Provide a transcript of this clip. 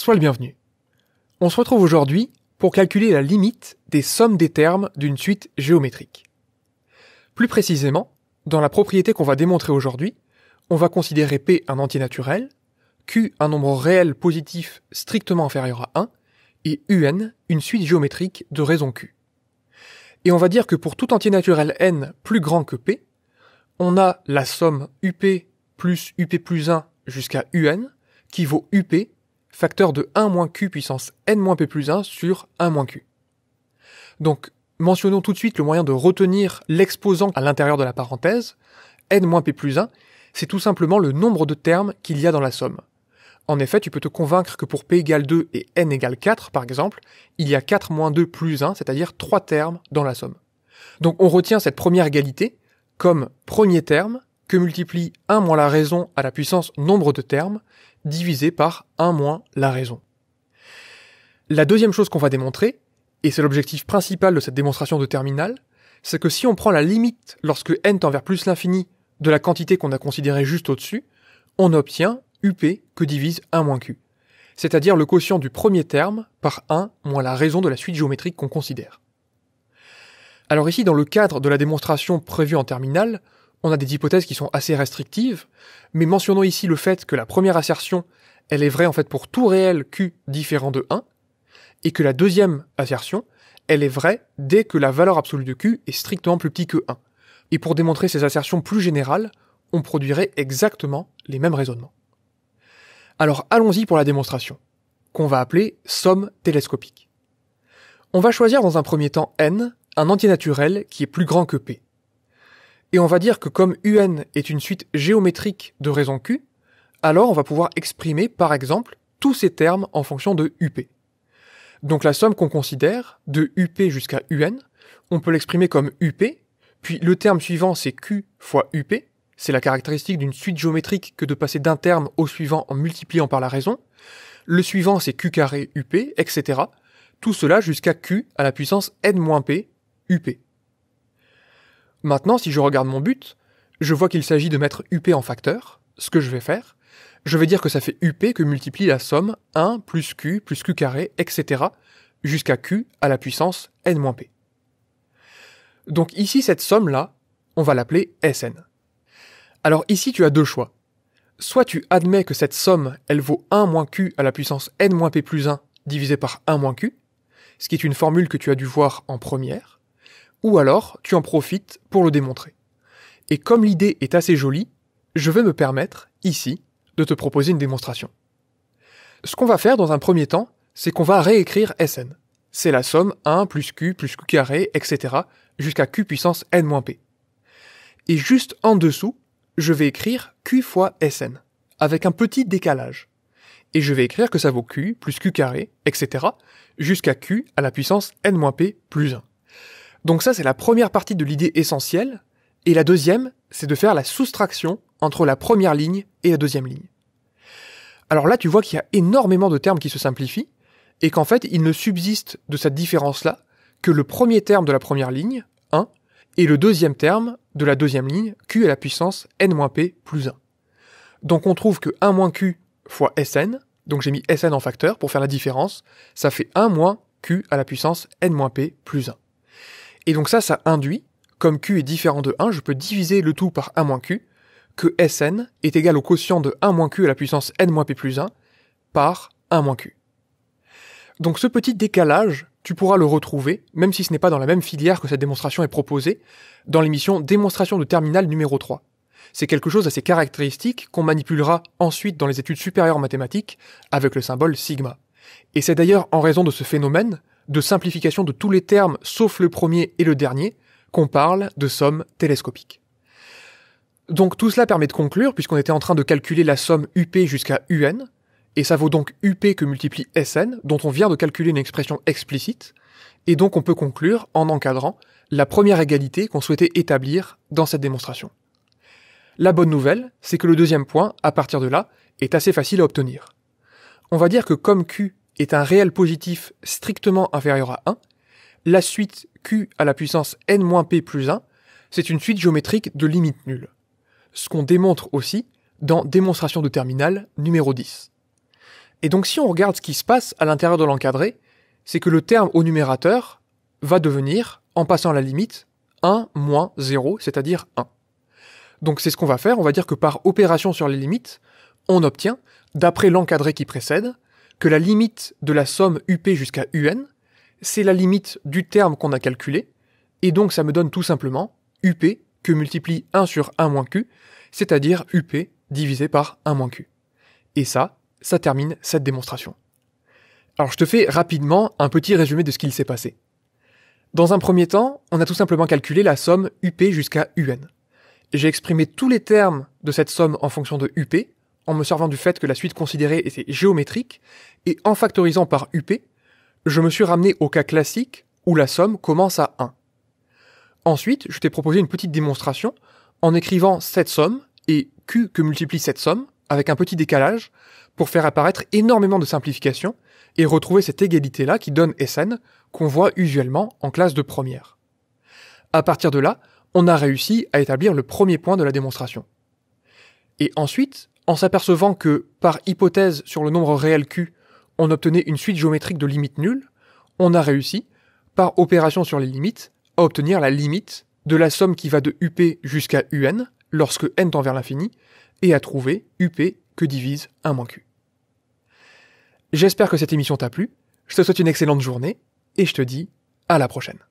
Soit le bienvenu. On se retrouve aujourd'hui pour calculer la limite des sommes des termes d'une suite géométrique. Plus précisément, dans la propriété qu'on va démontrer aujourd'hui, on va considérer P un entier naturel, Q un nombre réel positif strictement inférieur à 1, et UN une suite géométrique de raison Q. Et on va dire que pour tout entier naturel n plus grand que P, on a la somme UP plus UP plus 1 jusqu'à UN qui vaut UP facteur de 1 moins q puissance n p plus 1 sur 1 moins q. Donc, mentionnons tout de suite le moyen de retenir l'exposant à l'intérieur de la parenthèse, n p plus 1, c'est tout simplement le nombre de termes qu'il y a dans la somme. En effet, tu peux te convaincre que pour p égale 2 et n égale 4, par exemple, il y a 4 moins 2 plus 1, c'est-à-dire 3 termes dans la somme. Donc on retient cette première égalité comme premier terme que multiplie 1 moins la raison à la puissance nombre de termes, divisé par 1 moins la raison. La deuxième chose qu'on va démontrer, et c'est l'objectif principal de cette démonstration de terminale, c'est que si on prend la limite lorsque n tend vers plus l'infini de la quantité qu'on a considérée juste au-dessus, on obtient up que divise 1 moins q, c'est-à-dire le quotient du premier terme par 1 moins la raison de la suite géométrique qu'on considère. Alors ici, dans le cadre de la démonstration prévue en terminale, on a des hypothèses qui sont assez restrictives, mais mentionnons ici le fait que la première assertion, elle est vraie en fait pour tout réel Q différent de 1, et que la deuxième assertion, elle est vraie dès que la valeur absolue de Q est strictement plus petit que 1. Et pour démontrer ces assertions plus générales, on produirait exactement les mêmes raisonnements. Alors allons-y pour la démonstration, qu'on va appeler somme télescopique. On va choisir dans un premier temps n, un entier naturel qui est plus grand que p. Et on va dire que comme UN est une suite géométrique de raison Q, alors on va pouvoir exprimer par exemple tous ces termes en fonction de UP. Donc la somme qu'on considère, de UP jusqu'à UN, on peut l'exprimer comme UP, puis le terme suivant c'est Q fois UP, c'est la caractéristique d'une suite géométrique que de passer d'un terme au suivant en multipliant par la raison, le suivant c'est Q carré UP, etc. Tout cela jusqu'à Q à la puissance N-P, UP. Maintenant, si je regarde mon but, je vois qu'il s'agit de mettre UP en facteur, ce que je vais faire. Je vais dire que ça fait UP que multiplie la somme 1 plus Q plus Q carré, etc. jusqu'à Q à la puissance N-P. Donc ici, cette somme-là, on va l'appeler SN. Alors ici, tu as deux choix. Soit tu admets que cette somme, elle vaut 1 moins Q à la puissance N-P plus 1 divisé par 1 moins Q, ce qui est une formule que tu as dû voir en première ou alors tu en profites pour le démontrer. Et comme l'idée est assez jolie, je vais me permettre, ici, de te proposer une démonstration. Ce qu'on va faire dans un premier temps, c'est qu'on va réécrire Sn. C'est la somme 1 plus q plus q carré, etc. jusqu'à q puissance n moins p. Et juste en dessous, je vais écrire q fois Sn, avec un petit décalage. Et je vais écrire que ça vaut q plus q carré, etc. jusqu'à q à la puissance n moins p plus 1. Donc ça, c'est la première partie de l'idée essentielle. Et la deuxième, c'est de faire la soustraction entre la première ligne et la deuxième ligne. Alors là, tu vois qu'il y a énormément de termes qui se simplifient, et qu'en fait, il ne subsiste de cette différence-là que le premier terme de la première ligne, 1, et le deuxième terme de la deuxième ligne, q à la puissance n-p plus 1. Donc on trouve que 1 moins q fois sn, donc j'ai mis sn en facteur pour faire la différence, ça fait 1 moins q à la puissance n-p plus 1. Et donc ça, ça induit, comme Q est différent de 1, je peux diviser le tout par 1 moins Q, que Sn est égal au quotient de 1 moins Q à la puissance n P plus 1 par 1 moins Q. Donc ce petit décalage, tu pourras le retrouver, même si ce n'est pas dans la même filière que cette démonstration est proposée, dans l'émission Démonstration de terminale numéro 3. C'est quelque chose d'assez caractéristique qu'on manipulera ensuite dans les études supérieures en mathématiques avec le symbole sigma. Et c'est d'ailleurs en raison de ce phénomène de simplification de tous les termes sauf le premier et le dernier qu'on parle de somme télescopique. Donc tout cela permet de conclure, puisqu'on était en train de calculer la somme UP jusqu'à UN, et ça vaut donc UP que multiplie SN, dont on vient de calculer une expression explicite, et donc on peut conclure, en encadrant, la première égalité qu'on souhaitait établir dans cette démonstration. La bonne nouvelle, c'est que le deuxième point, à partir de là, est assez facile à obtenir. On va dire que comme Q est un réel positif strictement inférieur à 1, la suite q à la puissance n-p plus 1, c'est une suite géométrique de limite nulle. Ce qu'on démontre aussi dans démonstration de terminal numéro 10. Et donc si on regarde ce qui se passe à l'intérieur de l'encadré, c'est que le terme au numérateur va devenir, en passant la limite, 1 moins 0, c'est-à-dire 1. Donc c'est ce qu'on va faire, on va dire que par opération sur les limites, on obtient, d'après l'encadré qui précède, que la limite de la somme UP jusqu'à UN, c'est la limite du terme qu'on a calculé, et donc ça me donne tout simplement UP que multiplie 1 sur 1 moins Q, c'est-à-dire UP divisé par 1 moins Q. Et ça, ça termine cette démonstration. Alors je te fais rapidement un petit résumé de ce qu'il s'est passé. Dans un premier temps, on a tout simplement calculé la somme UP jusqu'à UN. J'ai exprimé tous les termes de cette somme en fonction de UP, en me servant du fait que la suite considérée était géométrique, et en factorisant par UP, je me suis ramené au cas classique où la somme commence à 1. Ensuite, je t'ai proposé une petite démonstration en écrivant cette somme et Q que multiplie cette somme avec un petit décalage pour faire apparaître énormément de simplifications et retrouver cette égalité-là qui donne SN qu'on voit usuellement en classe de première. À partir de là, on a réussi à établir le premier point de la démonstration. Et ensuite, en s'apercevant que, par hypothèse sur le nombre réel Q, on obtenait une suite géométrique de limites nulles, on a réussi, par opération sur les limites, à obtenir la limite de la somme qui va de UP jusqu'à UN lorsque n tend vers l'infini, et à trouver UP que divise 1 moins Q. J'espère que cette émission t'a plu, je te souhaite une excellente journée, et je te dis à la prochaine.